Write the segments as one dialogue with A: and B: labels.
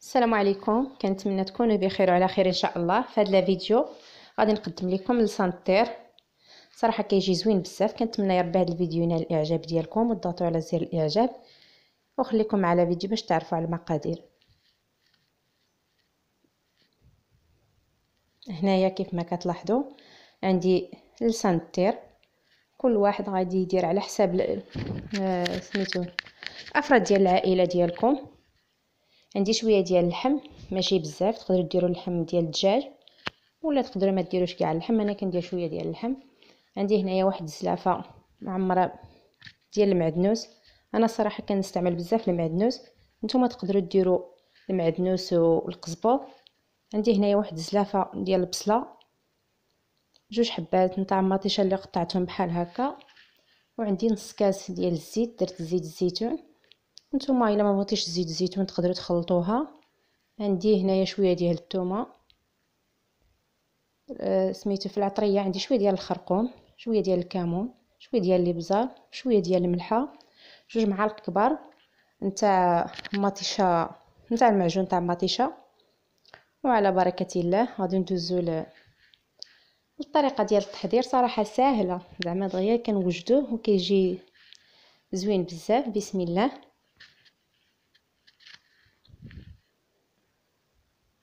A: السلام عليكم كنتمنى تكونوا بخير وعلى خير ان شاء الله في هذا الفيديو غادي نقدم لكم لسان صراحه كيجي زوين بزاف كنتمنى يا ربي هذا الفيديو ينال الاعجاب ديالكم وتضغطوا على زر الاعجاب وخليكم على فيديو باش تعرفوا على المقادير هنايا كيف ما كتلاحظوا عندي لسان كل واحد غادي يدير على حساب آه سميتو افراد ديال العائله ديالكم عندي شويه ديال اللحم ماشي بزاف تقدروا ديروا اللحم ديال الدجاج ولا تقدروا ما ديروش كاع اللحم انا كندير شويه ديال اللحم عندي هنايا واحد السلافه معمره ديال المعدنوس انا صراحه كنستعمل بزاف المعدنوس نتوما تقدروا ديروا المعدنوس والقزبر عندي هنايا واحد السلافه ديال البصله جوج حبات نتاع مطيشه اللي قطعتهم بحال هكا وعندي نص كاس ديال الزيت درت زيت الزيتون نتوما الا ما بغيتيش زيت الزيتون تقدروا تخلطوها عندي هنايا شويه ديال الثومه أه سميتو في العطريه عندي شويه ديال الخرقوم شويه ديال الكمون شويه ديال الابزار شويه ديال الملحه جوج معالق كبار نتاع مطيشه نتاع المعجون نتاع مطيشه وعلى بركه الله غادي ندوزو الطريقه ديال التحضير صراحه سهله زعما دغيا كنوجدوه وكيجي زوين بزاف بسم الله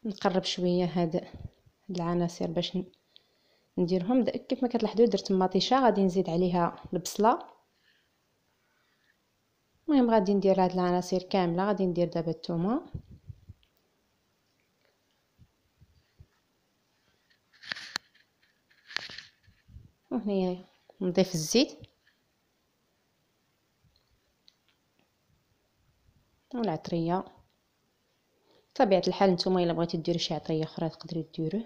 A: نقرب شويه هاد العناصر باش نديرهم دا كيف ما كتلاحظوا درت مطيشه غادي نزيد عليها البصله المهم غادي ندير هاد العناصر كامله غادي ندير دابا التومة وهنايا نضيف الزيت والعطريه بطبيعة الحال نتوما الا بغيتو ديرو شي عطريه اخرى تقدري ديروه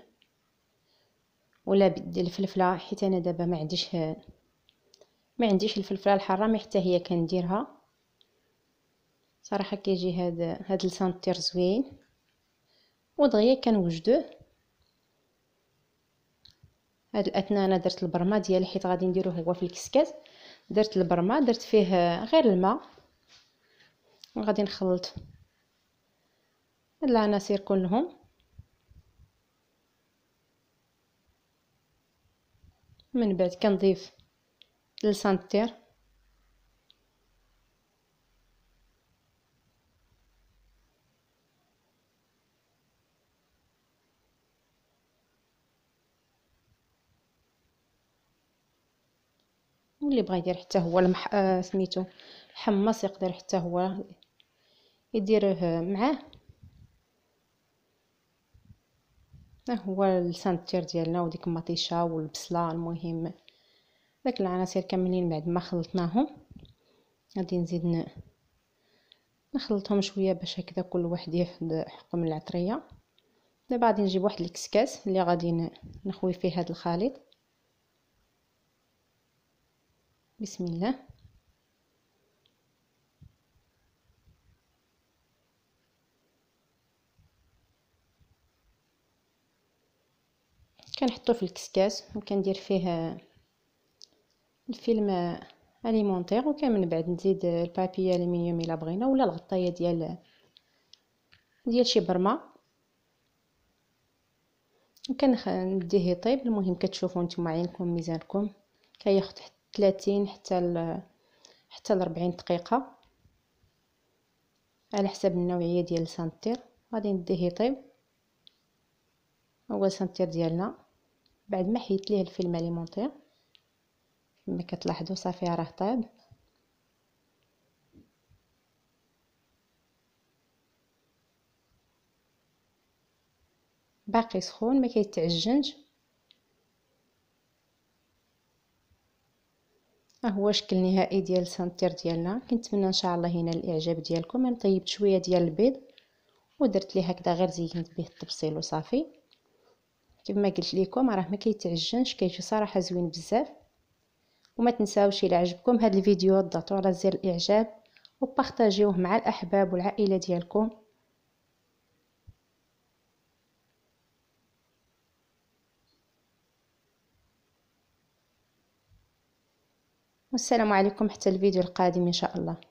A: ولا بدي الفلفله حيت انا دابا ما عنديش ما عنديش الفلفله الحاره ما حتى هي كنديرها صراحه كيجي هاد هاد السنتير زوين ودغيا كنوجدوه هاد الاثناء انا درت البرمه ديالي حيت غادي نديروه هو في الكسكاس درت البرمه درت فيه غير الماء وغادي نخلط العناصر كلهم من بعد كنضيف لسانتير واللي بغى يدير حتى هو المح... آه سميتو حمص يقدر حتى هو يديره معاه اه، هو السانتير ديالنا وديك المطيشه والبصله المهم داك العناصر كاملين بعد ما خلطناهم غادي نزيد نخلطهم شويه باش هكذا كل واحد ياخد حقه من العطريه دابا غادي نجيب واحد الكسكاس اللي غادي نخوي فيه هذا الخليط بسم الله كنحطو في الكسكاس وكندير فيه الفيلم اليمونتير وكان من بعد نزيد البابي الومنيوم الا بغينا ولا الغطايه ديال ديال شي برمه وكنديه يطيب المهم كتشوفوا نتوما عينكم ميزانكم كياخد حتى 30 حتى ل حتى ل 40 دقيقه على حسب النوعيه ديال السانتير غادي نديه يطيب هو السانتير ديالنا بعد ما حيت ليه الفيلم اليمونتير كما كتلاحظوا صافي راه طاب باقي سخون ما كيتعجنش ها اه، هو الشكل النهائي ديال السانتير ديالنا كنتمنى ان شاء الله هنا الاعجاب ديالكم انا طيبت شويه ديال البيض ودرت ليه هكذا غير زينت به التبصيل وصافي كيف ما قلت لكم راه ما كيتعجنش كيجي صراحه زوين بزاف وما تنساوش الى عجبكم هذا الفيديو ضغطوا على زر الاعجاب وبارطاجيوه مع الاحباب والعائله ديالكم والسلام عليكم حتى الفيديو القادم ان شاء الله